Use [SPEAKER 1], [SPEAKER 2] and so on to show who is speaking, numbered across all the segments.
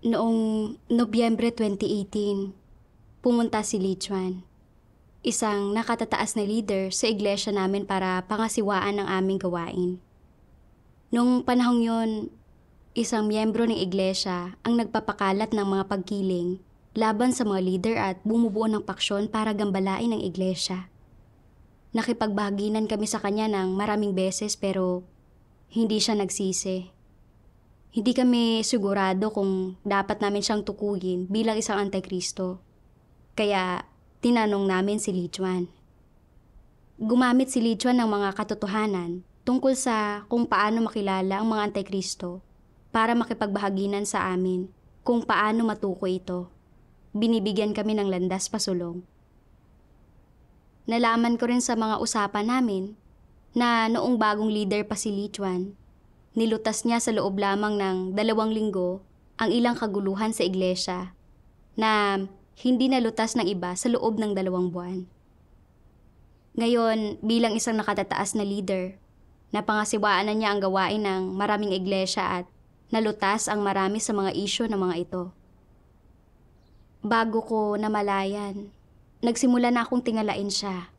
[SPEAKER 1] Noong Nobyembre 2018, pumunta si Lee Chuan, isang nakatataas na leader sa iglesia namin para pangasiwaan ang aming gawain. Noong panahong yon, isang miyembro ng iglesia ang nagpapakalat ng mga pagkiling laban sa mga leader at bumubuo ng paksyon para gambalain ang iglesia. Nakipagbahaginan kami sa kanya ng maraming beses pero hindi siya nagsisi hindi kami sigurado kung dapat namin siyang tukugin bilang isang antikristo. Kaya tinanong namin si Lichuan. Gumamit si Lichuan ng mga katotohanan tungkol sa kung paano makilala ang mga antikristo para makipagbahaginan sa amin kung paano matukoy ito. Binibigyan kami ng landas pasulong. Nalaman ko rin sa mga usapan namin na noong bagong leader pa si Lichuan, nilutas niya sa loob lamang ng dalawang linggo ang ilang kaguluhan sa iglesia na hindi nalutas ng iba sa loob ng dalawang buwan. Ngayon, bilang isang nakatataas na leader, napangasiwaan na niya ang gawain ng maraming iglesia at nalutas ang marami sa mga isyo ng mga ito. Bago ko namalayan, nagsimula na akong tingalain siya.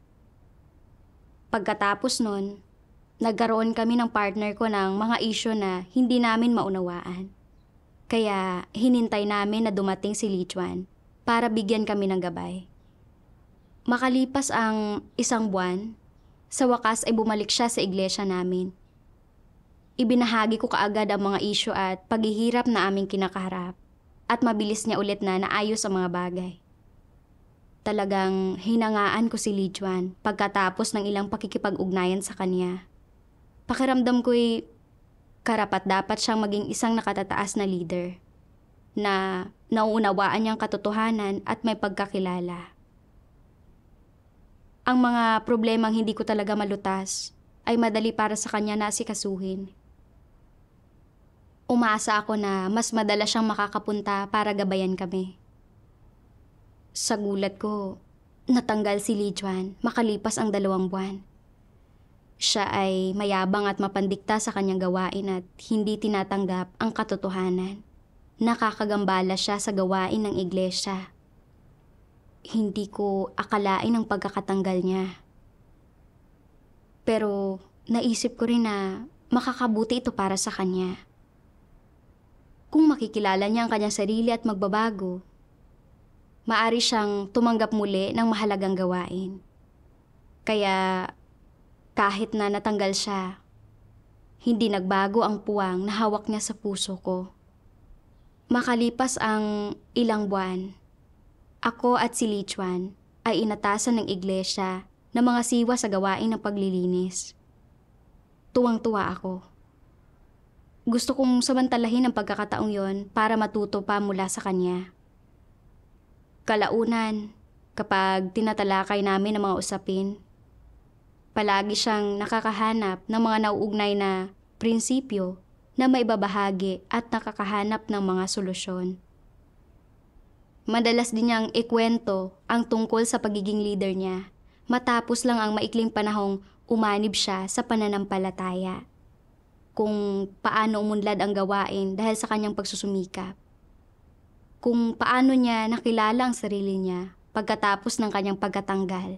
[SPEAKER 1] Pagkatapos nun, nagkaroon kami ng partner ko ng mga isyo na hindi namin maunawaan. Kaya hinintay namin na dumating si Lichuan para bigyan kami ng gabay. Makalipas ang isang buwan, sa wakas ay bumalik siya sa iglesia namin. Ibinahagi ko kaagad ang mga isyo at paghihirap na aming kinakaharap at mabilis niya ulit na naayos ang mga bagay. Talagang hinangaan ko si Lijuan pagkatapos ng ilang pakikipag-ugnayan sa kanya pakiramdam ko'y karapat dapat siyang maging isang nakatataas na leader na nauunawaan niyang katotohanan at may pagkakilala. Ang mga problemang hindi ko talaga malutas ay madali para sa kanya na sikasuhin. Umaasa ako na mas madala siyang makakapunta para gabayan kami. Sa gulat ko, natanggal si Li Juan makalipas ang dalawang buwan siya ay mayabang at mapandikta sa kanyang gawain at hindi tinatanggap ang katotohanan. Nakakagambala siya sa gawain ng iglesia. Hindi ko akalain ang pagkakatanggal niya. Pero naisip ko rin na makakabuti ito para sa kanya. Kung makikilala niya ang kanyang sarili at magbabago, maari siyang tumanggap muli ng mahalagang gawain. Kaya kahit na natanggal siya, hindi nagbago ang puwang na hawak niya sa puso ko. Makalipas ang ilang buwan, ako at si Lichuan ay inatasan ng iglesia ng mga siwa sa gawain ng paglilinis. Tuwang-tuwa ako. Gusto kong samantalahin ang pagkakataong yon para matuto pa mula sa kanya. Kalaunan, kapag tinatalakay namin ang mga usapin, Palagi siyang nakakahanap ng mga nauugnay na prinsipyo na maibabahagi at nakakahanap ng mga solusyon. Madalas din niyang ikwento ang tungkol sa pagiging leader niya matapos lang ang maikling panahong umanib siya sa pananampalataya. Kung paano umunlad ang gawain dahil sa kanyang pagsusumikap. Kung paano niya nakilala ang sarili niya pagkatapos ng kanyang pagkatanggal.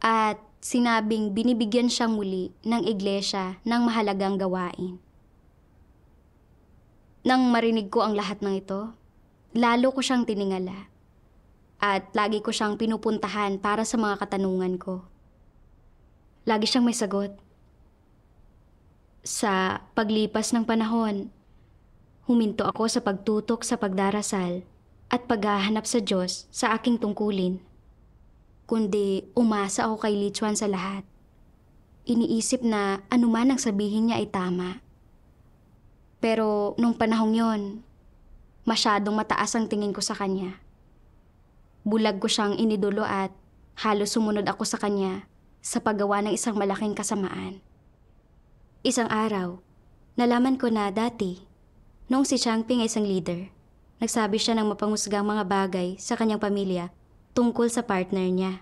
[SPEAKER 1] At sinabing binibigyan siya muli ng iglesia ng mahalagang gawain. Nang marinig ko ang lahat ng ito, lalo ko siyang tiningala at lagi ko siyang pinupuntahan para sa mga katanungan ko. Lagi siyang may sagot. Sa paglipas ng panahon, huminto ako sa pagtutok sa pagdarasal at paghahanap sa Diyos sa aking tungkulin kundi umasa ako kay Lichuan sa lahat. Iniisip na anuman ang sabihin niya ay tama. Pero nung panahong yon, masyadong mataas ang tingin ko sa kanya. Bulag ko siyang inidolo at halos sumunod ako sa kanya sa paggawa ng isang malaking kasamaan. Isang araw, nalaman ko na dati, noong si Changping ay isang leader, nagsabi siya ng mapangusgang mga bagay sa kanyang pamilya tungkol sa partner niya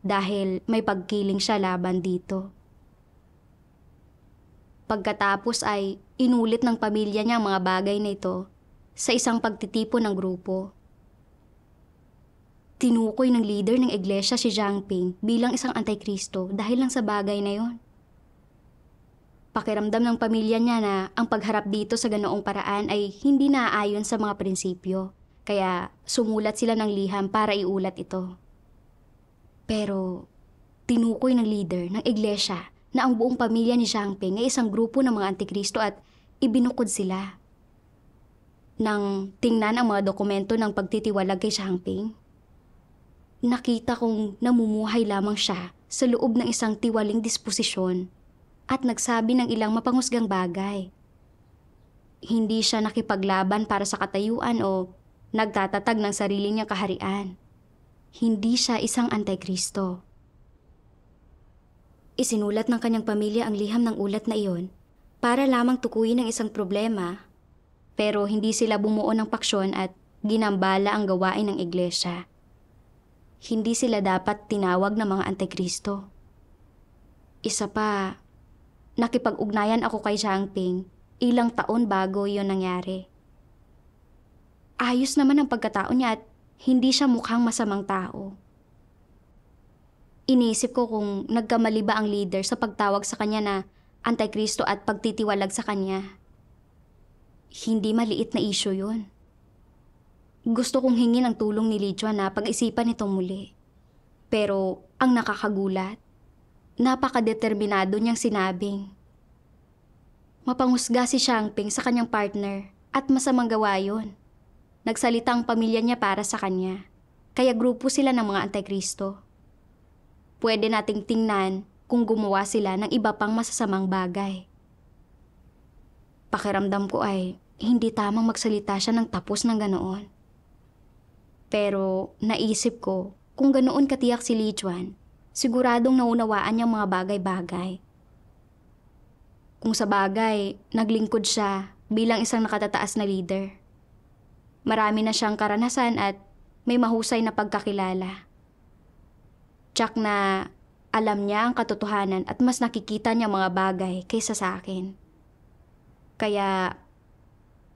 [SPEAKER 1] dahil may pagkiling siya laban dito. Pagkatapos ay inulit ng pamilya niya ang mga bagay na ito sa isang pagtitipo ng grupo. Tinukoy ng leader ng iglesia si Jiang Ping bilang isang antikristo dahil lang sa bagay na yon. Pakiramdam ng pamilya niya na ang pagharap dito sa ganoong paraan ay hindi naaayon sa mga prinsipyo kaya sumulat sila ng liham para iulat ito. Pero tinukoy ng leader ng iglesia na ang buong pamilya ni Zhangping ay isang grupo ng mga antikristo at ibinukod sila. Nang tingnan ang mga dokumento ng pagtitiwalag kay Zhangping, nakita kong namumuhay lamang siya sa loob ng isang tiwaling disposisyon at nagsabi ng ilang mapangusgang bagay. Hindi siya nakipaglaban para sa katayuan o nagtatatag ng sarili niyang kaharian. Hindi siya isang antikristo. Isinulat ng kanyang pamilya ang liham ng ulat na iyon para lamang tukuyin ang isang problema pero hindi sila bumuo ng paksyon at ginambala ang gawain ng iglesia. Hindi sila dapat tinawag na mga antikristo. Isa pa, nakipag-ugnayan ako kay Zhang Ping ilang taon bago yon nangyari ayos naman ang pagkatao niya at hindi siya mukhang masamang tao. Iniisip ko kung nagkamali ba ang leader sa pagtawag sa kanya na antikristo at pagtitiwalag sa kanya. Hindi maliit na isyo yun. Gusto kong hingi ng tulong ni Lidya na pag-isipan ito muli. Pero ang nakakagulat, napakadeterminado niyang sinabing. Mapangusga si Shangping sa kanyang partner at masamang gawa yun. Nagsalita ang pamilya niya para sa kanya. Kaya grupo sila ng mga antikristo. Pwede nating tingnan kung gumawa sila ng iba pang masasamang bagay. Pakiramdam ko ay hindi tamang magsalita siya ng tapos ng ganoon. Pero naisip ko kung ganoon katiyak si Lichuan, Chuan, siguradong naunawaan niyang mga bagay-bagay. Kung sa bagay, naglingkod siya bilang isang nakatataas na leader. Marami na siyang karanasan at may mahusay na pagkakilala. Tsak na alam niya ang katotohanan at mas nakikita niya mga bagay kaysa sa akin. Kaya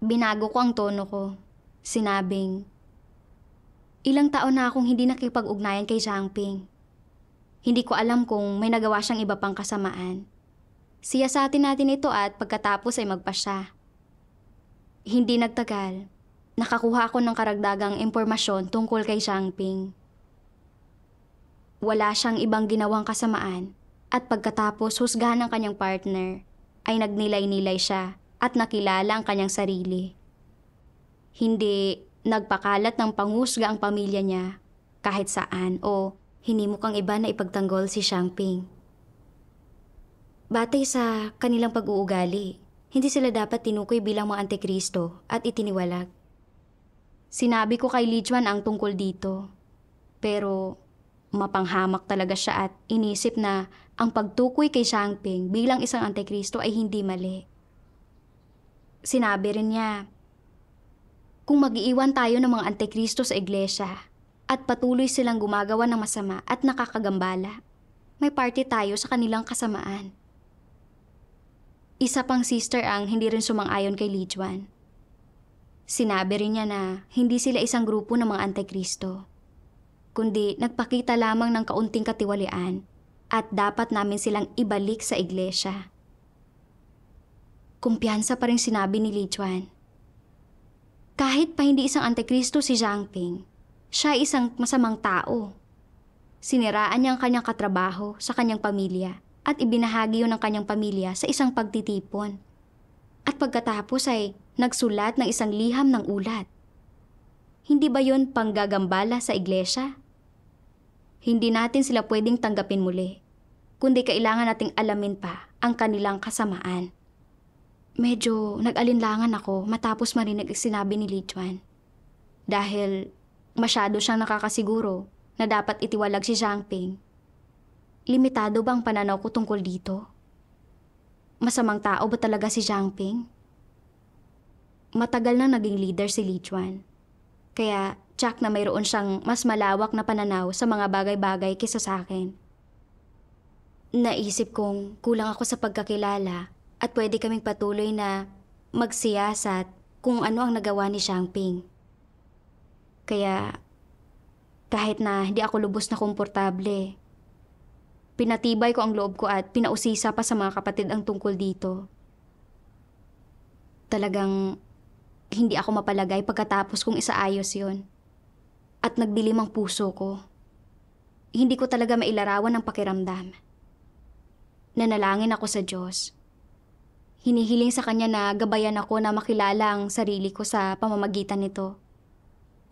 [SPEAKER 1] binago ko ang tono ko. Sinabing, ilang taon na akong hindi nakipag-ugnayan kay Zhang Ping. Hindi ko alam kung may nagawa siyang iba pang kasamaan. Siya sa atin natin ito at pagkatapos ay magpa siya. Hindi nagtagal, nakakuha ako ng karagdagang impormasyon tungkol kay Zhang Ping. Wala siyang ibang ginawang kasamaan at pagkatapos husgahan ng kanyang partner ay nagnilay-nilay siya at nakilala ang kanyang sarili. Hindi nagpakalat ng panghusga ang pamilya niya kahit saan o hinimok ang iba na ipagtanggol si Zhang Ping. Batay sa kanilang pag-uugali, hindi sila dapat tinukoy bilang mga antikristo at itiniwalag. Sinabi ko kay Lijuan ang tungkol dito. Pero mapanghamak talaga siya at inisip na ang pagtukoy kay Shangping bilang isang antikristo ay hindi mali. Sinabi rin niya, kung mag-iiwan tayo ng mga antikristo sa iglesia at patuloy silang gumagawa ng masama at nakakagambala, may party tayo sa kanilang kasamaan. Isa pang sister ang hindi rin sumang-ayon kay Lijuan. Sinabi rin niya na hindi sila isang grupo ng mga antikristo, kundi nagpakita lamang ng kaunting katiwalian at dapat namin silang ibalik sa iglesia. Kumpiyansa pa rin sinabi ni Li Chuan. Kahit pa hindi isang antikristo si Zhang Ping, siya ay isang masamang tao. Siniraan niya ang kanyang katrabaho sa kanyang pamilya at ibinahagi yun ng kanyang pamilya sa isang pagtitipon. At pagkatapos ay nagsulat ng isang liham ng ulat. Hindi ba yon panggagambala sa iglesia? Hindi natin sila pwedeng tanggapin muli, kundi kailangan nating alamin pa ang kanilang kasamaan. Medyo nag-alinlangan ako matapos marinig sinabi ni Lee Dahil masyado siyang nakakasiguro na dapat itiwalag si Zhang Ping. Limitado ba ang pananaw ko tungkol dito? Masamang tao ba talaga si Zhang Ping? matagal nang naging leader si Lee Chuan. Kaya tsak na mayroon siyang mas malawak na pananaw sa mga bagay-bagay kisa sa akin. Naisip kong kulang ako sa pagkakilala at pwede kaming patuloy na magsiyasat kung ano ang nagawa ni Xiang Ping. Kaya kahit na hindi ako lubos na komportable, pinatibay ko ang loob ko at pinausisa pa sa mga kapatid ang tungkol dito. Talagang hindi ako mapalagay pagkatapos kong isaayos yon. At nagdilim ang puso ko. Hindi ko talaga mailarawan ang pakiramdam. Nanalangin ako sa Diyos. Hinihiling sa Kanya na gabayan ako na makilala ang sarili ko sa pamamagitan nito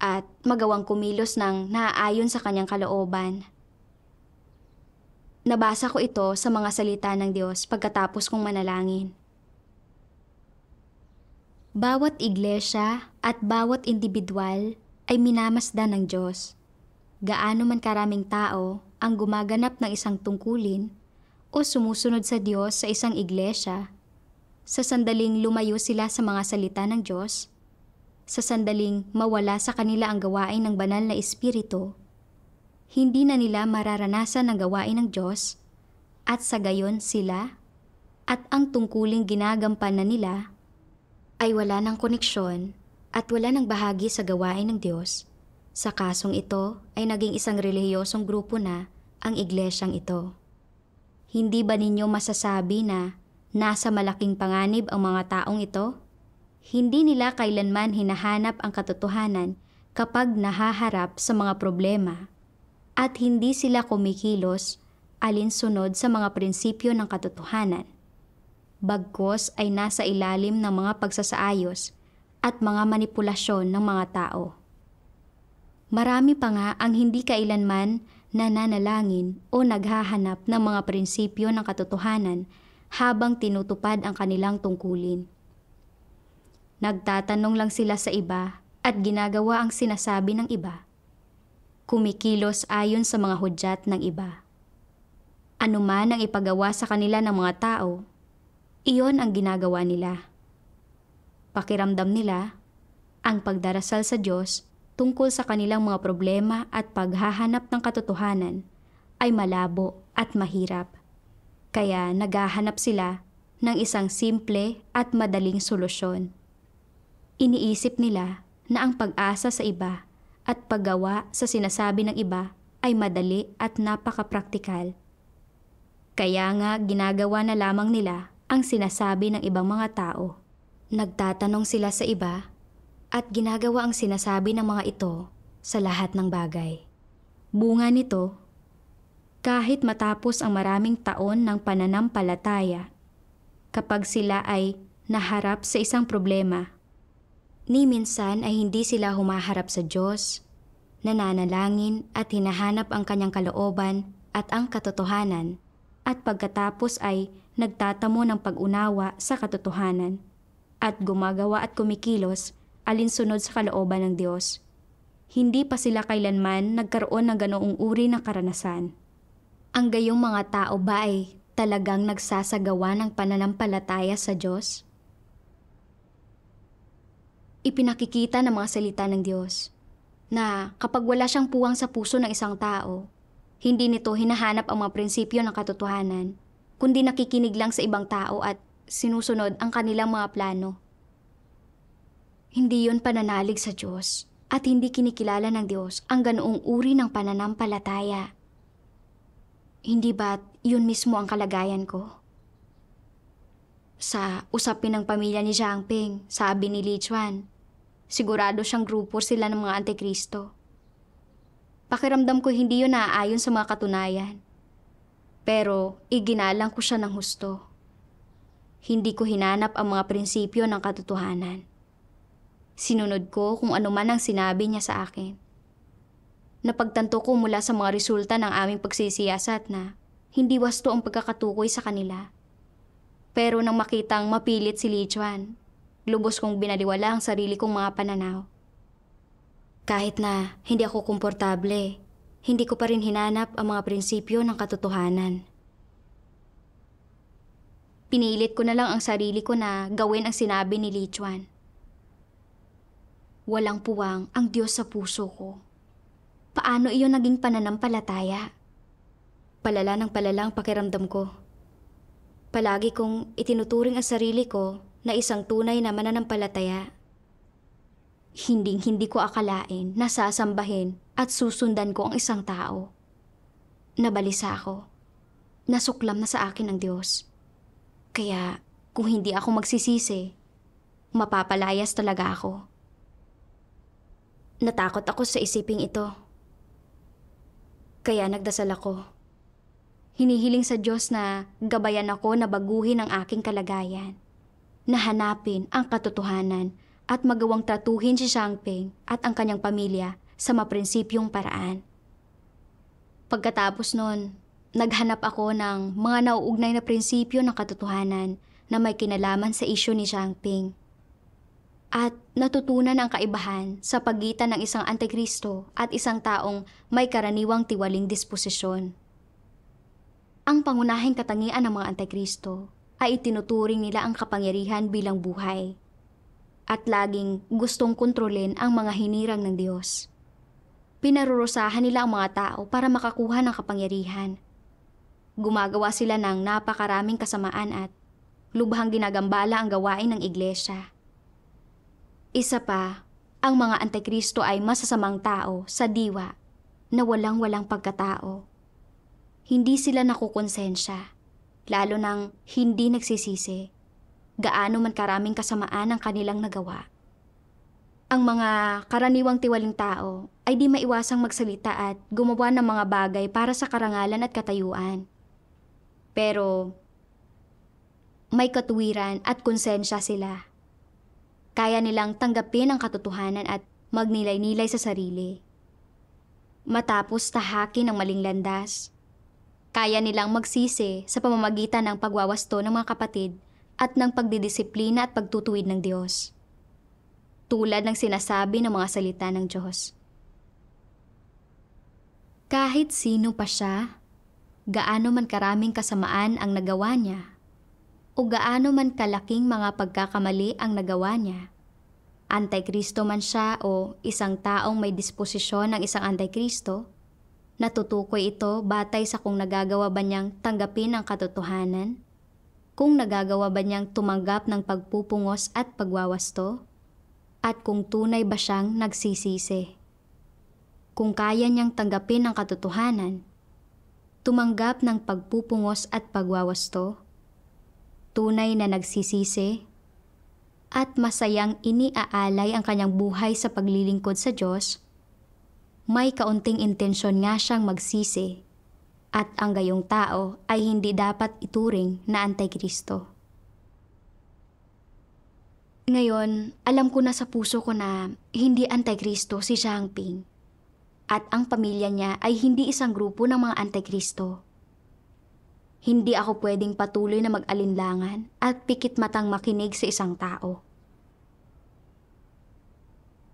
[SPEAKER 1] at magawang kumilos ng naaayon sa kanyang kalooban. Nabasa ko ito sa mga salita ng Diyos pagkatapos kong manalangin. Bawat iglesia at bawat individual ay minamasdan ng Diyos. Gaano man karaming tao ang gumaganap ng isang tungkulin o sumusunod sa Diyos sa isang iglesia, sa sandaling lumayo sila sa mga salita ng Diyos, sa sandaling mawala sa kanila ang gawain ng banal na espiritu, hindi na nila mararanasan ang gawain ng Diyos at sa gayon sila at ang tungkuling ginagampanan nila ay wala ng koneksyon at wala ng bahagi sa gawain ng Diyos. Sa kasong ito ay naging isang relihiyosong grupo na ang iglesyang ito. Hindi ba ninyo masasabi na nasa malaking panganib ang mga taong ito? Hindi nila kailanman hinahanap ang katotohanan kapag nahaharap sa mga problema at hindi sila kumikilos alinsunod sa mga prinsipyo ng katotohanan bagkos ay nasa ilalim ng mga pagsasaayos at mga manipulasyon ng mga tao. Marami pa nga ang hindi kailanman nananalangin o naghahanap ng mga prinsipyo ng katotohanan habang tinutupad ang kanilang tungkulin. Nagtatanong lang sila sa iba at ginagawa ang sinasabi ng iba. Kumikilos ayon sa mga hudyat ng iba. Ano man ang ipagawa sa kanila ng mga tao, iyon ang ginagawa nila. Pakiramdam nila ang pagdarasal sa Diyos tungkol sa kanilang mga problema at paghahanap ng katotohanan ay malabo at mahirap. Kaya naghahanap sila ng isang simple at madaling solusyon. Iniisip nila na ang pag-asa sa iba at paggawa sa sinasabi ng iba ay madali at napakapraktikal. Kaya nga ginagawa na lamang nila ang sinasabi ng ibang mga tao. Nagtatanong sila sa iba at ginagawa ang sinasabi ng mga ito sa lahat ng bagay. Bunga nito, kahit matapos ang maraming taon ng pananampalataya, kapag sila ay naharap sa isang problema, ni minsan ay hindi sila humaharap sa Diyos, nananalangin at hinahanap ang kanyang kalooban at ang katotohanan, at pagkatapos ay nagtatamo ng pag-unawa sa katotohanan, at gumagawa at kumikilos alinsunod sa kalooban ng Diyos. Hindi pa sila kailanman nagkaroon ng ganoong uri ng karanasan. Ang gayong mga tao ba ay talagang nagsasagawa ng pananampalataya sa Diyos? Ipinakikita ng mga salita ng Diyos na kapag wala siyang puwang sa puso ng isang tao, hindi nito hinahanap ang mga prinsipyo ng katotohanan kundi nakikinig lang sa ibang tao at sinusunod ang kanilang mga plano. Hindi yon pananalig sa Diyos at hindi kinikilala ng Diyos ang ganoong uri ng pananampalataya. Hindi ba yun mismo ang kalagayan ko? Sa usapin ng pamilya ni Zhang Ping, sabi ni Li Chuan, sigurado siyang grupo sila ng mga antikristo. Pakiramdam ko hindi yun naaayon sa mga katunayan. Pero iginalang ko siya ng husto. Hindi ko hinanap ang mga prinsipyo ng katotohanan. Sinunod ko kung ano man ang sinabi niya sa akin. Napagtanto ko mula sa mga resulta ng aming pagsisiyasat na hindi wasto ang pagkakatukoy sa kanila. Pero nang makitang mapilit si Li Chuan, lubos kong binaliwala ang sarili kong mga pananaw. Kahit na hindi ako komportable hindi ko pa rin hinanap ang mga prinsipyo ng katotohanan. Pinilit ko na lang ang sarili ko na gawin ang sinabi ni Li Chuan. Walang puwang ang Diyos sa puso ko. Paano iyon naging pananampalataya? Palala ng ang pakiramdam ko. Palagi kong itinuturing ang sarili ko na isang tunay na mananampalataya. Hinding-hindi ko akalain na sasambahin at susundan ko ang isang tao. Nabalisa ako. Nasuklam na sa akin ang Diyos. Kaya kung hindi ako magsisisi, mapapalayas talaga ako. Natakot ako sa isiping ito. Kaya nagdasal ako. Hinihiling sa Diyos na gabayan ako na baguhin ang aking kalagayan, na hanapin ang katotohanan at magawang tatuhin si Shangping at ang kanyang pamilya sa maprinsipyong paraan. Pagkatapos nun, naghanap ako ng mga nauugnay na prinsipyo ng katotohanan na may kinalaman sa isyu ni Jiang Ping. At natutunan ang kaibahan sa pagitan ng isang antikristo at isang taong may karaniwang tiwaling disposisyon. Ang pangunahing katangian ng mga antikristo ay itinuturing nila ang kapangyarihan bilang buhay at laging gustong kontrolin ang mga hinirang ng Diyos pinarurusahan nila ang mga tao para makakuha ng kapangyarihan. Gumagawa sila ng napakaraming kasamaan at lubhang ginagambala ang gawain ng iglesia. Isa pa, ang mga antikristo ay masasamang tao sa diwa na walang-walang pagkatao. Hindi sila nakukonsensya, lalo nang hindi nagsisisi, gaano man karaming kasamaan ang kanilang nagawa. Ang mga karaniwang tiwaling tao ay di maiwasang magsalita at gumawa ng mga bagay para sa karangalan at katayuan. Pero may katuwiran at konsensya sila. Kaya nilang tanggapin ang katotohanan at magnilay-nilay sa sarili. Matapos tahakin ang maling landas, kaya nilang magsisi sa pamamagitan ng pagwawasto ng mga kapatid at ng pagdidisiplina at pagtutuwid ng Diyos tulad ng sinasabi ng mga salita ng Diyos. Kahit sino pa siya, gaano man karaming kasamaan ang nagawa niya, o gaano man kalaking mga pagkakamali ang nagawa niya, antikristo man siya o isang taong may disposisyon ng isang antikristo, natutukoy ito batay sa kung nagagawa ba niyang tanggapin ang katotohanan, kung nagagawa ba niyang tumanggap ng pagpupungos at pagwawasto, at kung tunay ba siyang nagsisisi. Kung kaya niyang tanggapin ang katotohanan, tumanggap ng pagpupungos at pagwawasto, tunay na nagsisisi, at masayang iniaalay ang kanyang buhay sa paglilingkod sa Diyos, may kaunting intensyon nga siyang magsisi at ang gayong tao ay hindi dapat ituring na antikristo. Ngayon, alam ko na sa puso ko na hindi antikristo si Zhang Ping. At ang pamilya niya ay hindi isang grupo ng mga antikristo. Hindi ako pwedeng patuloy na mag-alinlangan at pikit matang makinig sa isang tao.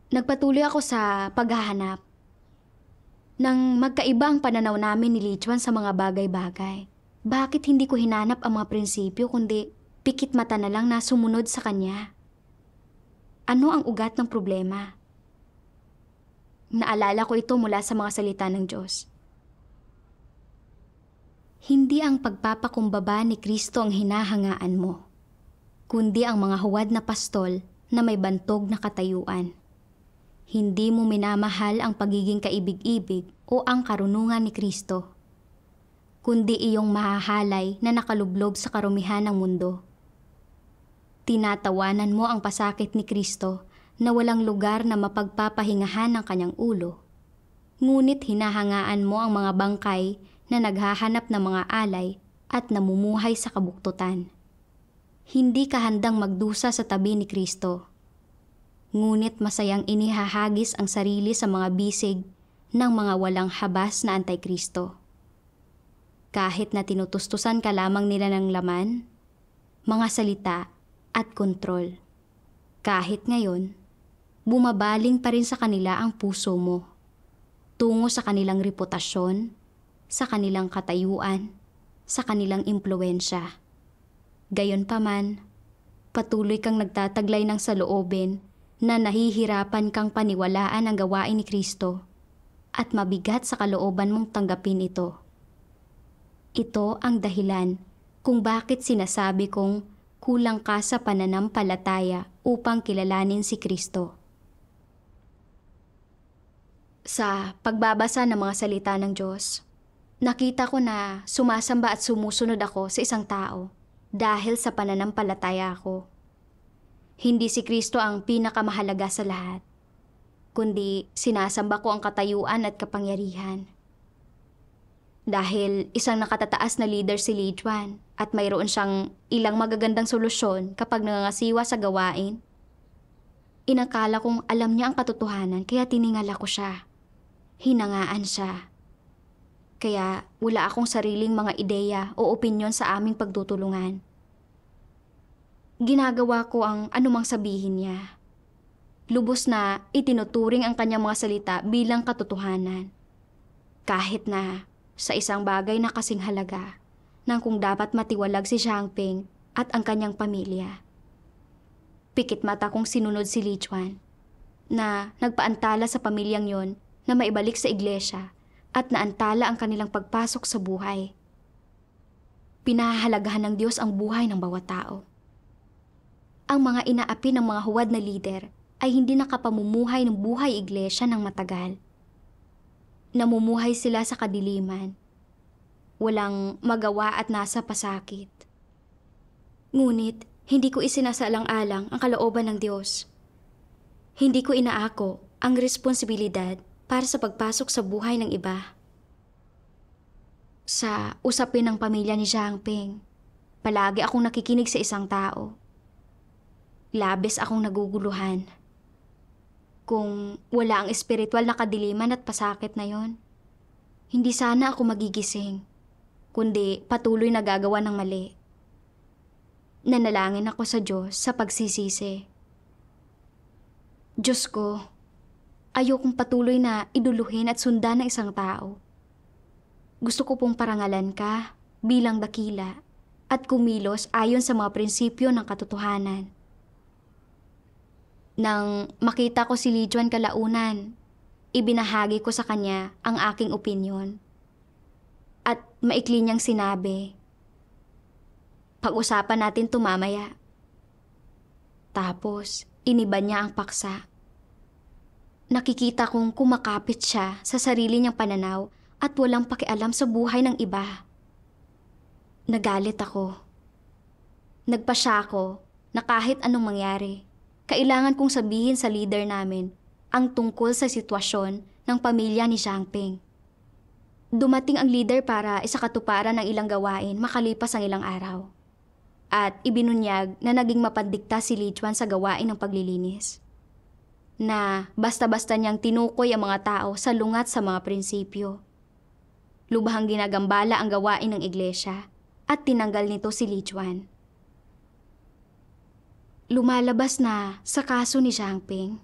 [SPEAKER 1] Nagpatuloy ako sa paghahanap ng magkaibang pananaw namin ni Lichuan sa mga bagay-bagay. Bakit hindi ko hinanap ang mga prinsipyo kundi pikit mata na lang na sumunod sa kanya? ano ang ugat ng problema. Naalala ko ito mula sa mga salita ng Diyos. Hindi ang pagpapakumbaba ni Kristo ang hinahangaan mo, kundi ang mga huwad na pastol na may bantog na katayuan. Hindi mo minamahal ang pagiging kaibig-ibig o ang karunungan ni Kristo, kundi iyong mahahalay na nakalublob sa karumihan ng mundo tinatawanan mo ang pasakit ni Kristo na walang lugar na mapagpapahingahan ng kanyang ulo. Ngunit hinahangaan mo ang mga bangkay na naghahanap ng mga alay at namumuhay sa kabuktutan. Hindi ka handang magdusa sa tabi ni Kristo. Ngunit masayang inihahagis ang sarili sa mga bisig ng mga walang habas na antikristo. Kahit na tinutustusan ka lamang nila ng laman, mga salita at kontrol. Kahit ngayon, bumabaling pa rin sa kanila ang puso mo. Tungo sa kanilang reputasyon, sa kanilang katayuan, sa kanilang impluensya. Gayon paman, patuloy kang nagtataglay ng saloobin na nahihirapan kang paniwalaan ang gawain ni Kristo at mabigat sa kalooban mong tanggapin ito. Ito ang dahilan kung bakit sinasabi kong kulang ka sa pananampalataya upang kilalanin si Kristo. Sa pagbabasa ng mga salita ng Diyos, nakita ko na sumasamba at sumusunod ako sa isang tao dahil sa pananampalataya ko. Hindi si Kristo ang pinakamahalaga sa lahat, kundi sinasamba ko ang katayuan at kapangyarihan. Dahil isang nakatataas na leader si Lee Juan, at mayroon siyang ilang magagandang solusyon kapag nangangasiwa sa gawain. Inakala kong alam niya ang katotohanan kaya tiningala ko siya. Hinangaan siya. Kaya wala akong sariling mga ideya o opinyon sa aming pagtutulungan. Ginagawa ko ang anumang sabihin niya. Lubos na itinuturing ang kanyang mga salita bilang katotohanan. Kahit na sa isang bagay na kasing halaga ng kung dapat matiwalag si Zhang Ping at ang kanyang pamilya. Pikit mata kong sinunod si Li Chuan na nagpaantala sa pamilyang yon na maibalik sa iglesia at naantala ang kanilang pagpasok sa buhay. Pinahahalagahan ng Diyos ang buhay ng bawat tao. Ang mga inaapi ng mga huwad na lider ay hindi nakapamumuhay ng buhay iglesia ng matagal. Namumuhay sila sa kadiliman walang magawa at nasa pasakit. Ngunit, hindi ko isinasalang-alang ang kalooban ng Diyos. Hindi ko inaako ang responsibilidad para sa pagpasok sa buhay ng iba. Sa usapin ng pamilya ni Zhang Ping, palagi akong nakikinig sa isang tao. Labis akong naguguluhan. Kung wala ang espiritual na kadiliman at pasakit na yon, hindi sana ako magigising kundi patuloy na gagawa ng mali. Nanalangin ako sa Diyos sa pagsisisi. Diyos ko, ayokong patuloy na iduluhin at sundan ng isang tao. Gusto ko pong parangalan ka bilang dakila at kumilos ayon sa mga prinsipyo ng katotohanan. Nang makita ko si Lijuan kalaunan, ibinahagi ko sa kanya ang aking opinyon at maikli niyang sinabi. Pag-usapan natin tumamaya. Tapos, iniba niya ang paksa. Nakikita kong kumakapit siya sa sarili niyang pananaw at walang pakialam sa buhay ng iba. Nagalit ako. Nagpa siya ako na kahit anong mangyari, kailangan kong sabihin sa leader namin ang tungkol sa sitwasyon ng pamilya ni Zhang Ping. Dumating ang leader para isakatuparan ng ilang gawain makalipas ang ilang araw. At ibinunyag na naging mapandikta si Li Chuan sa gawain ng paglilinis. Na basta-basta niyang tinukoy ang mga tao sa lungat sa mga prinsipyo. Lubhang ginagambala ang gawain ng iglesia at tinanggal nito si Li Chuan. Lumalabas na sa kaso ni Zhang Ping.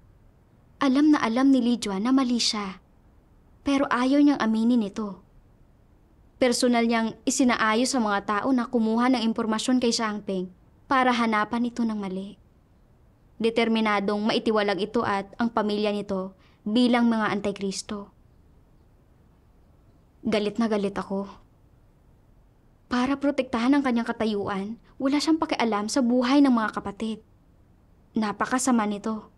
[SPEAKER 1] Alam na alam ni Li Juan na mali siya pero ayaw niyang aminin ito. Personal niyang isinaayos sa mga tao na kumuha ng impormasyon kay Shangping para hanapan ito ng mali. Determinadong maitiwalag ito at ang pamilya nito bilang mga antikristo. Galit na galit ako. Para protektahan ang kanyang katayuan, wala siyang pakialam sa buhay ng mga kapatid. Napakasama nito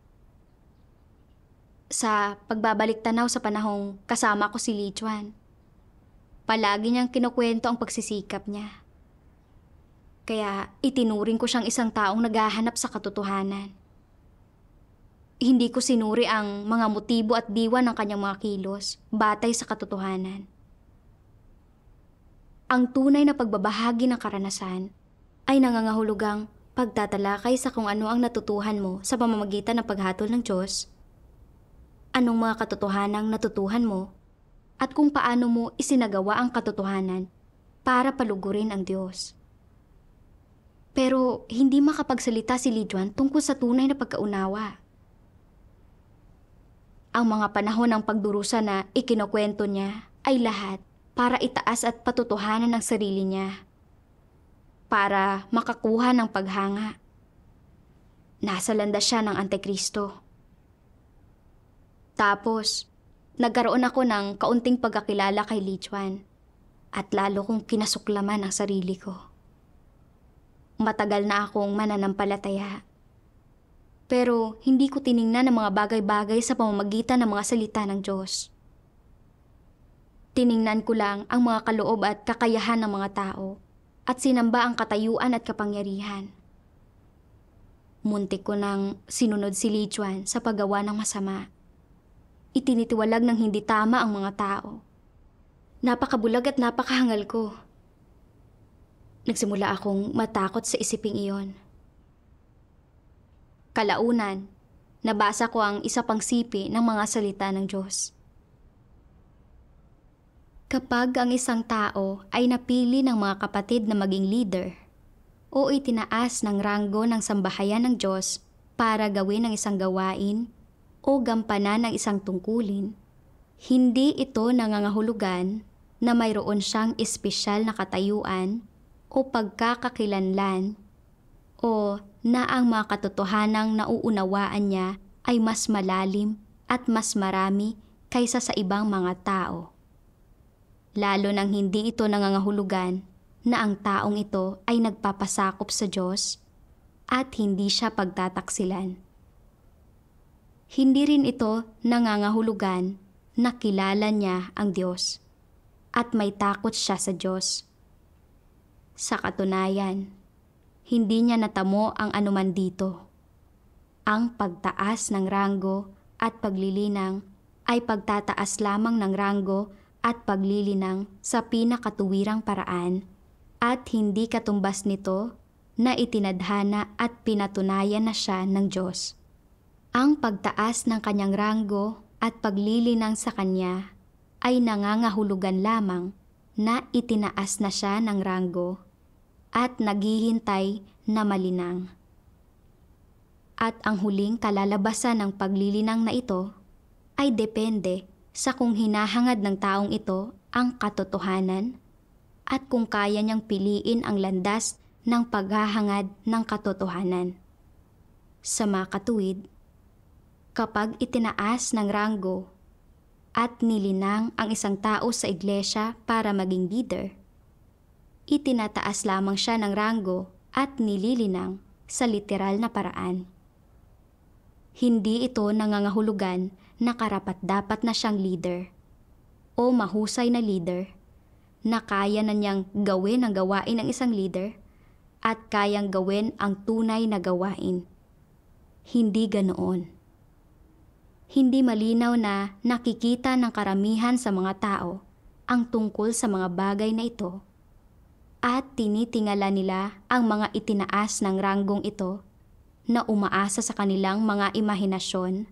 [SPEAKER 1] sa pagbabalik tanaw sa panahong kasama ko si Lichuan. Palagi niyang kinukwento ang pagsisikap niya. Kaya itinuring ko siyang isang taong naghahanap sa katotohanan. Hindi ko sinuri ang mga motibo at diwa ng kanyang mga kilos batay sa katotohanan. Ang tunay na pagbabahagi ng karanasan ay nangangahulugang pagtatalakay sa kung ano ang natutuhan mo sa pamamagitan ng paghatol ng Diyos anong mga katotohanang natutuhan mo at kung paano mo isinagawa ang katotohanan para palugurin ang Diyos. Pero hindi makapagsalita si Lidwan tungkol sa tunay na pagkaunawa. Ang mga panahon ng pagdurusa na ikinukwento niya ay lahat para itaas at patutuhanan ang sarili niya. Para makakuha ng paghanga. Nasa landa siya ng Antikristo. Tapos, nagkaroon ako ng kaunting pagkakilala kay Li Chuan at lalo kong kinasuklaman ang sarili ko. Matagal na akong mananampalataya. Pero hindi ko tiningnan ang mga bagay-bagay sa pamamagitan ng mga salita ng Diyos. Tiningnan ko lang ang mga kaloob at kakayahan ng mga tao at sinamba ang katayuan at kapangyarihan. Muntik ko nang sinunod si Li Chuan sa paggawa ng masama Itinitiwalag ng hindi tama ang mga tao. Napakabulag at napakahangal ko. Nagsimula akong matakot sa isiping iyon. Kalaunan, nabasa ko ang isa pang sipi ng mga salita ng Diyos. Kapag ang isang tao ay napili ng mga kapatid na maging leader o itinaas ng ranggo ng sambahayan ng Diyos para gawin ang isang gawain o gampanan ng isang tungkulin, hindi ito nangangahulugan na mayroon siyang espesyal na katayuan o pagkakakilanlan o na ang mga katotohanang nauunawaan niya ay mas malalim at mas marami kaysa sa ibang mga tao. Lalo nang hindi ito nangangahulugan na ang taong ito ay nagpapasakop sa Diyos at hindi siya pagtataksilan. Hindi rin ito nangangahulugan na kilala niya ang Diyos at may takot siya sa Diyos. Sa katunayan, hindi niya natamo ang anuman dito. Ang pagtaas ng ranggo at paglilinang ay pagtataas lamang ng ranggo at paglilinang sa pinakatuwirang paraan at hindi katumbas nito na itinadhana at pinatunayan na siya ng Diyos. Ang pagtaas ng kanyang ranggo at paglilinang sa kanya ay nangangahulugan lamang na itinaas na siya ng ranggo at naghihintay na malinang. At ang huling kalalabasan ng paglilinang na ito ay depende sa kung hinahangad ng taong ito ang katotohanan at kung kaya niyang piliin ang landas ng paghahangad ng katotohanan. Sa makatuwid, kapag itinaas ng ranggo at nilinang ang isang tao sa iglesia para maging leader. Itinataas lamang siya ng ranggo at nililinang sa literal na paraan. Hindi ito nangangahulugan na karapat dapat na siyang leader o mahusay na leader na kaya na niyang gawin ang gawain ng isang leader at kayang gawin ang tunay na gawain. Hindi ganoon hindi malinaw na nakikita ng karamihan sa mga tao ang tungkol sa mga bagay na ito at tinitingala nila ang mga itinaas ng ranggong ito na umaasa sa kanilang mga imahinasyon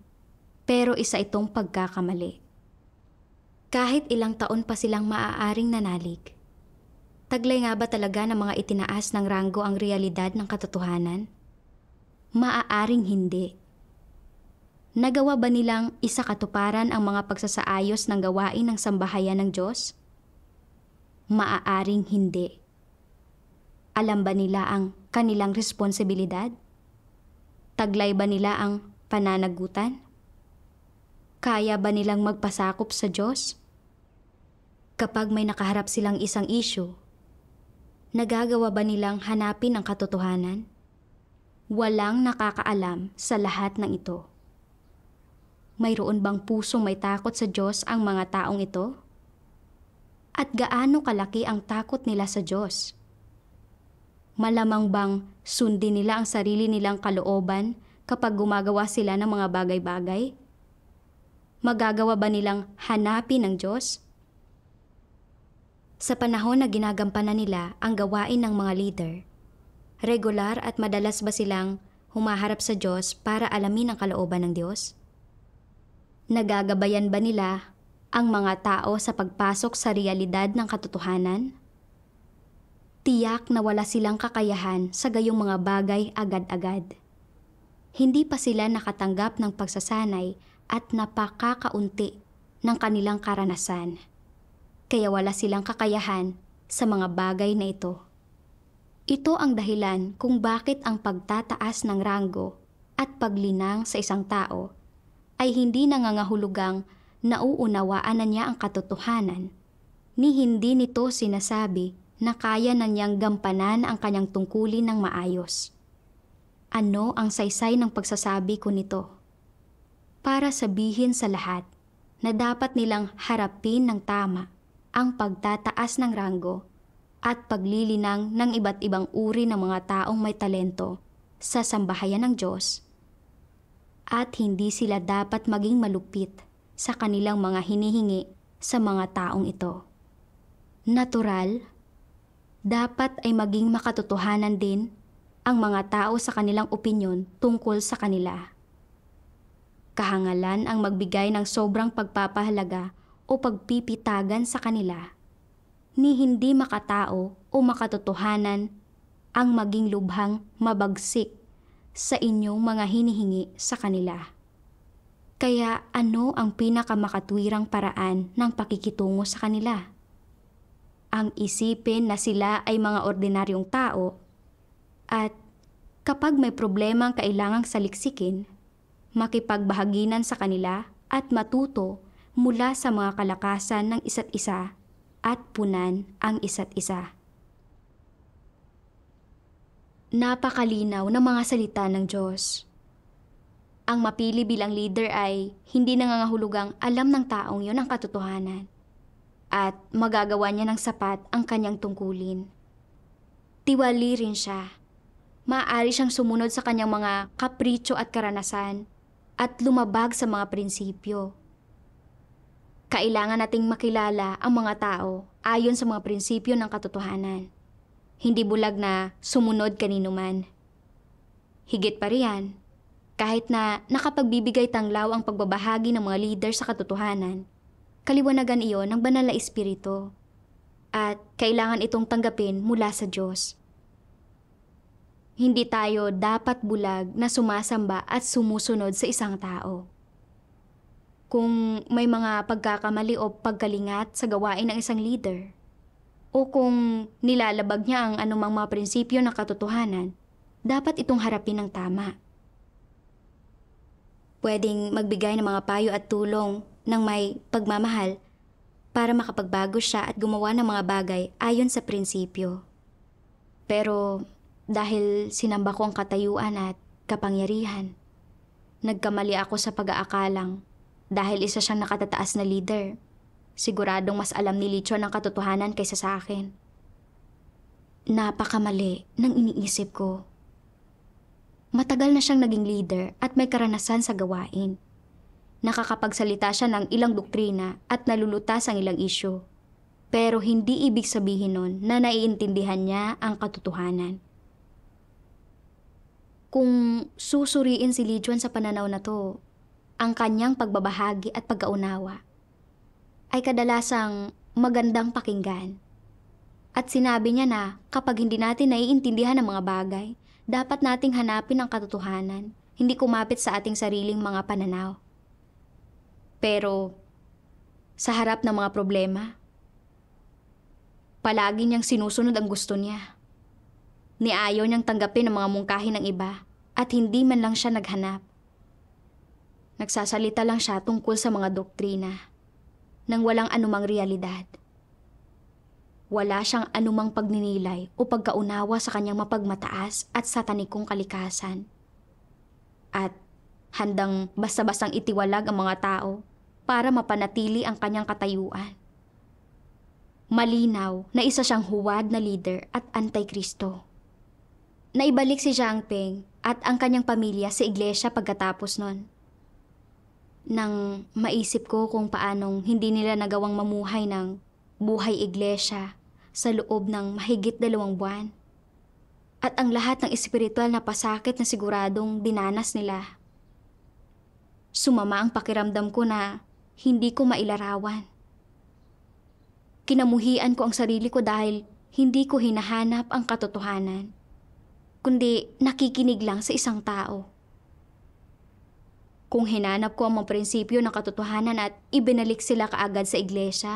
[SPEAKER 1] pero isa itong pagkakamali. Kahit ilang taon pa silang maaaring nanalig, taglay nga ba talaga ng mga itinaas ng ranggo ang realidad ng katotohanan? Maaaring hindi. Hindi nagawa ba nilang isa katuparan ang mga pagsasaayos ng gawain ng sambahayan ng Diyos? Maaaring hindi. Alam ba nila ang kanilang responsibilidad? Taglay ba nila ang pananagutan? Kaya ba nilang magpasakop sa Diyos? Kapag may nakaharap silang isang issue, nagagawa ba nilang hanapin ang katotohanan? Walang nakakaalam sa lahat ng ito. Mayroon bang pusong may takot sa Diyos ang mga taong ito? At gaano kalaki ang takot nila sa Diyos? Malamang bang sundin nila ang sarili nilang kalooban kapag gumagawa sila ng mga bagay-bagay? Magagawa ba nilang hanapin ng Diyos? Sa panahon na ginagampanan nila ang gawain ng mga leader, regular at madalas ba silang humaharap sa Diyos para alamin ang kalooban ng Diyos? Nagagabayan ba nila ang mga tao sa pagpasok sa realidad ng katotohanan? Tiyak na wala silang kakayahan sa gayong mga bagay agad-agad. Hindi pa sila nakatanggap ng pagsasanay at napakakaunti ng kanilang karanasan. Kaya wala silang kakayahan sa mga bagay na ito. Ito ang dahilan kung bakit ang pagtataas ng ranggo at paglinang sa isang tao ay hindi nangangahulugang nauunawaan na niya ang katotohanan, ni hindi nito sinasabi na kaya na niyang gampanan ang kanyang tungkulin ng maayos. Ano ang saysay ng pagsasabi ko nito? Para sabihin sa lahat na dapat nilang harapin ng tama ang pagtataas ng ranggo at paglilinang ng iba't ibang uri ng mga taong may talento sa sambahayan ng Diyos at hindi sila dapat maging malupit sa kanilang mga hinihingi sa mga taong ito. Natural, dapat ay maging makatotohanan din ang mga tao sa kanilang opinyon tungkol sa kanila. Kahangalan ang magbigay ng sobrang pagpapahalaga o pagpipitagan sa kanila ni hindi makatao o makatotohanan ang maging lubhang mabagsik sa inyong mga hinihingi sa kanila. Kaya ano ang pinakamakatwirang paraan ng pakikitungo sa kanila? Ang isipin na sila ay mga ordinaryong tao at kapag may problema ang kailangang saliksikin, makipagbahaginan sa kanila at matuto mula sa mga kalakasan ng isa't isa at punan ang isa't isa. Napakalinaw ng mga salita ng Diyos. Ang mapili bilang leader ay hindi nangangahulugang alam ng taong yon ang katotohanan at magagawa niya ng sapat ang kanyang tungkulin. Tiwali rin siya. Maaari siyang sumunod sa kanyang mga kapricho at karanasan at lumabag sa mga prinsipyo. Kailangan nating makilala ang mga tao ayon sa mga prinsipyo ng katotohanan. Hindi bulag na sumunod kanino man. Higit pa riyan, kahit na nakapagbibigay tanglaw ang pagbabahagi ng mga leader sa katotohanan, kaliwanagan iyon ng banal na espiritu at kailangan itong tanggapin mula sa Diyos. Hindi tayo dapat bulag na sumasamba at sumusunod sa isang tao. Kung may mga pagkakamali o pagkalingat sa gawain ng isang leader – o kung nilalabag niya ang anumang mga prinsipyo ng katotohanan, dapat itong harapin ng tama. Pwedeng magbigay ng mga payo at tulong ng may pagmamahal para makapagbago siya at gumawa ng mga bagay ayon sa prinsipyo. Pero dahil sinamba ko ang katayuan at kapangyarihan, nagkamali ako sa pag-aakalang dahil isa siyang nakatataas na leader Siguradong mas alam ni Lichon ang katotohanan kaysa sa akin. Napakamali ng iniisip ko. Matagal na siyang naging leader at may karanasan sa gawain. Nakakapagsalita siya ng ilang doktrina at nalulutas ang ilang isyo. Pero hindi ibig sabihin nun na naiintindihan niya ang katotohanan. Kung susuriin si Lijuan sa pananaw na to, ang kanyang pagbabahagi at pagkaunawa ay kadalasang magandang pakinggan. At sinabi niya na kapag hindi natin naiintindihan ang mga bagay, dapat nating hanapin ang katotohanan, hindi kumapit sa ating sariling mga pananaw. Pero, sa harap ng mga problema, palagi niyang sinusunod ang gusto niya. Niayaw niyang tanggapin ang mga mungkahi ng iba at hindi man lang siya naghanap. Nagsasalita lang siya tungkol sa mga doktrina ng walang anumang realidad. Wala siyang anumang pagninilay o pagkaunawa sa kanyang mapagmataas at satanikong kalikasan. At handang basta-bastang itiwalag ang mga tao para mapanatili ang kanyang katayuan. Malinaw na isa siyang huwad na leader at antikristo. Naibalik si Jiang Ping at ang kanyang pamilya sa iglesia pagkatapos nun nang maisip ko kung paanong hindi nila nagawang mamuhay ng buhay iglesia sa loob ng mahigit dalawang buwan. At ang lahat ng espiritual na pasakit na siguradong dinanas nila. Sumama ang pakiramdam ko na hindi ko mailarawan. Kinamuhian ko ang sarili ko dahil hindi ko hinahanap ang katotohanan, kundi nakikinig lang sa isang tao. Kung hinanap ko ang mga prinsipyo ng katotohanan at ibinalik sila kaagad sa iglesia,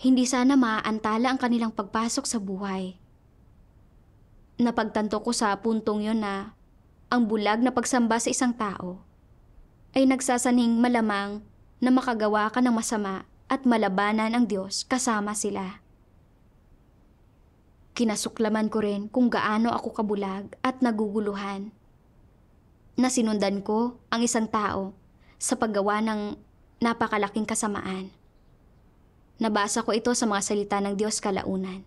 [SPEAKER 1] hindi sana maaantala ang kanilang pagpasok sa buhay. Napagtanto ko sa puntong yon na ang bulag na pagsamba sa isang tao ay nagsasaning malamang na makagawa ka ng masama at malabanan ang Diyos kasama sila. Kinasuklaman ko rin kung gaano ako kabulag at naguguluhan na sinundan ko ang isang tao sa paggawa ng napakalaking kasamaan. Nabasa ko ito sa mga salita ng Diyos kalaunan.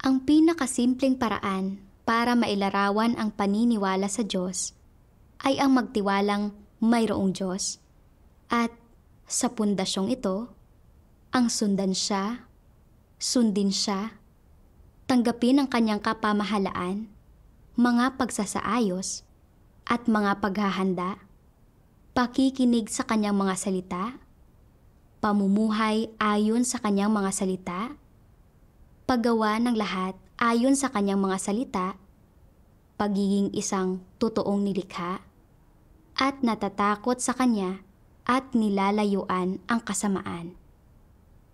[SPEAKER 1] Ang pinakasimpleng paraan para mailarawan ang paniniwala sa Diyos ay ang magtiwalang mayroong Diyos at sa pundasyong ito, ang sundan siya, sundin siya, tanggapin ang kanyang kapamahalaan, mga pagsasaayos, at mga paghahanda, pakikinig sa kanyang mga salita, pamumuhay ayon sa kanyang mga salita, paggawa ng lahat ayon sa kanyang mga salita, pagiging isang totoong nilikha, at natatakot sa kanya at nilalayuan ang kasamaan.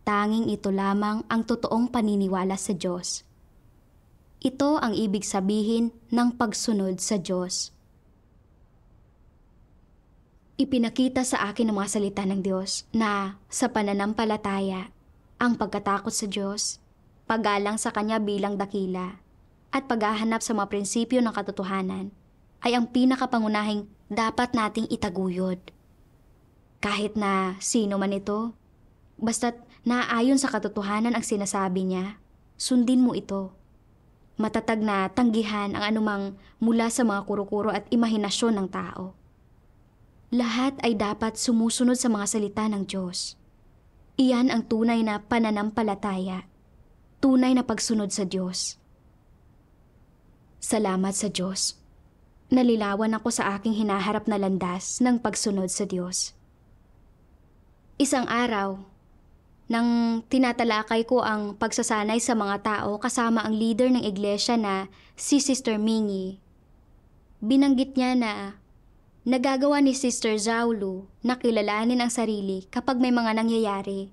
[SPEAKER 1] Tanging ito lamang ang totoong paniniwala sa Diyos ito ang ibig sabihin ng pagsunod sa Diyos. Ipinakita sa akin ng mga salita ng Diyos na sa pananampalataya, ang pagkatakot sa Diyos, paggalang sa Kanya bilang dakila, at paghahanap sa mga prinsipyo ng katotohanan ay ang pinakapangunahing dapat nating itaguyod. Kahit na sino man ito, basta't naaayon sa katotohanan ang sinasabi niya, sundin mo ito matatag na tanggihan ang anumang mula sa mga kuro-kuro at imahinasyon ng tao. Lahat ay dapat sumusunod sa mga salita ng Diyos. Iyan ang tunay na pananampalataya, tunay na pagsunod sa Diyos. Salamat sa Diyos. Nalilawan ako sa aking hinaharap na landas ng pagsunod sa Diyos. Isang araw, nang tinatalakay ko ang pagsasanay sa mga tao kasama ang leader ng iglesia na si Sister Mingi. Binanggit niya na nagagawa ni Sister Zaulu na kilalanin ang sarili kapag may mga nangyayari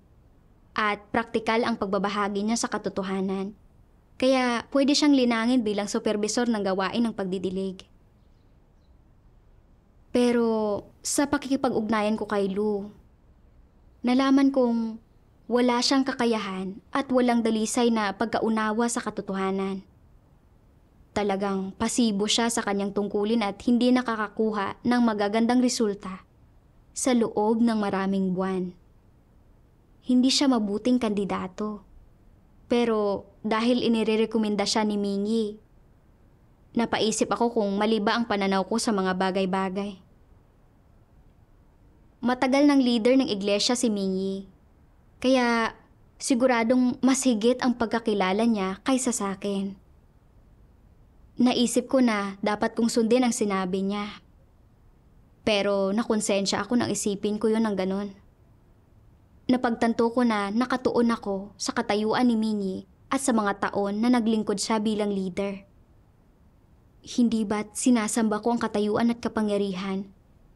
[SPEAKER 1] at praktikal ang pagbabahagi niya sa katotohanan. Kaya pwede siyang linangin bilang supervisor ng gawain ng pagdidilig. Pero sa pakikipag-ugnayan ko kay Lu, nalaman kong wala siyang kakayahan at walang dalisay na pagkaunawa sa katotohanan. Talagang pasibo siya sa kanyang tungkulin at hindi nakakakuha ng magagandang resulta sa loob ng maraming buwan. Hindi siya mabuting kandidato. Pero dahil inirerekomenda siya ni Mingi, napaisip ako kung mali ba ang pananaw ko sa mga bagay-bagay. Matagal ng leader ng iglesia si Mingi kaya siguradong mas higit ang pagkakilala niya kaysa sa akin. Naisip ko na dapat kong sundin ang sinabi niya. Pero nakonsensya ako nang isipin ko yun ng ganun. Napagtanto ko na nakatuon ako sa katayuan ni Minnie at sa mga taon na naglingkod siya bilang leader. Hindi ba't sinasamba ko ang katayuan at kapangyarihan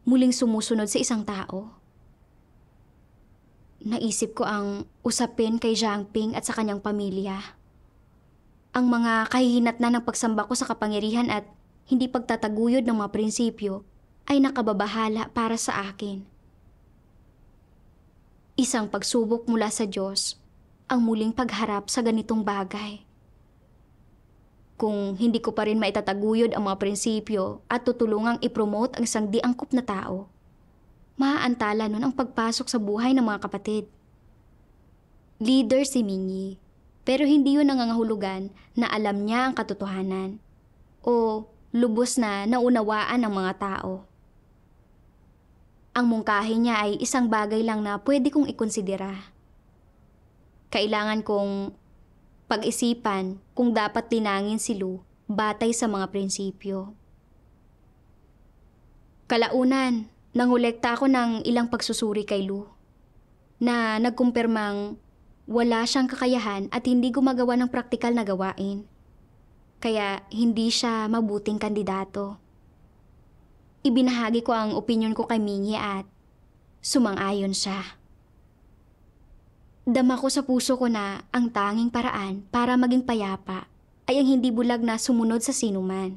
[SPEAKER 1] muling sumusunod sa isang tao? naisip ko ang usapin kay Zhang Ping at sa kanyang pamilya. Ang mga kahihinat na ng pagsamba ko sa kapangyarihan at hindi pagtataguyod ng mga prinsipyo ay nakababahala para sa akin. Isang pagsubok mula sa Diyos ang muling pagharap sa ganitong bagay. Kung hindi ko pa rin maitataguyod ang mga prinsipyo at tutulungang ipromote ang isang diangkop na tao, maaantala nun ang pagpasok sa buhay ng mga kapatid. Leader si Mingyi, pero hindi yun nangangahulugan na alam niya ang katotohanan o lubos na naunawaan ng mga tao. Ang mungkahi niya ay isang bagay lang na pwede kong ikonsidera. Kailangan kong pag-isipan kung dapat linangin si Lu batay sa mga prinsipyo. Kalaunan, nangolekta ako ng ilang pagsusuri kay Lu na nagkumpirmang wala siyang kakayahan at hindi gumagawa ng praktikal na gawain. Kaya hindi siya mabuting kandidato. Ibinahagi ko ang opinion ko kay Mingy at sumang-ayon siya. Dama ko sa puso ko na ang tanging paraan para maging payapa ay ang hindi bulag na sumunod sa sinuman,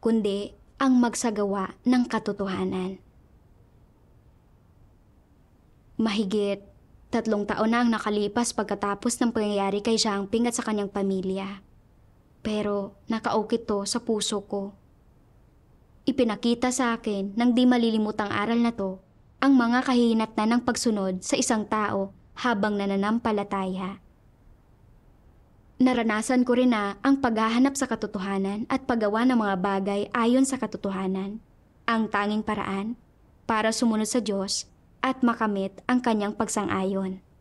[SPEAKER 1] kundi ang magsagawa ng katotohanan. Mahigit tatlong taon na ang nakalipas pagkatapos ng pangyayari kay Zhangping at sa kanyang pamilya. Pero nakaukit to sa puso ko. Ipinakita sa akin ng di malilimutang aral na to ang mga kahihinat na ng pagsunod sa isang tao habang nananampalataya. Naranasan ko rin na ang paghahanap sa katotohanan at paggawa ng mga bagay ayon sa katotohanan, ang tanging paraan para sumunod sa Diyos at makamit ang kanyang pagsang-ayon.